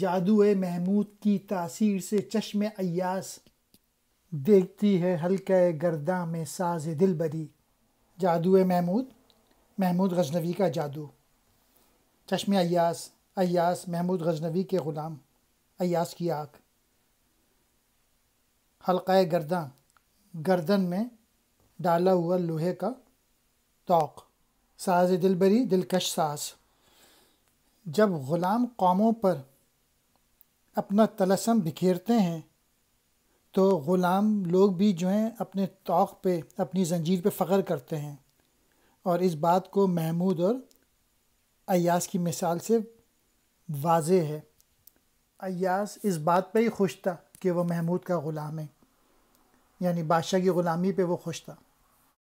जादू महमूद की तासीर से चश्म अयास देखती है हल्का गर्दा में साज दिल बरी जादू महमूद महमूद गजनवी का जादू चश्म अयास अयास महमूद गजनवी के ग़ुलाम अयास की आँख हल्का गर्दा गर्दन में डाला हुआ लोहे का तोक साज दिलबरी दिलकश सास जब ग़ुलाम कौमों पर अपना तलसम बिखेरते हैं तो ग़ुलाम लोग भी जो हैं अपने तोक़ पे अपनी जंजीर पे फ़ख्र करते हैं और इस बात को महमूद और अयास की मिसाल से वाज है अयास इस बात पे ही खुश था कि वह महमूद का ग़ुलाम है यानी बादशाह की ग़ुलामी पे वो खुश था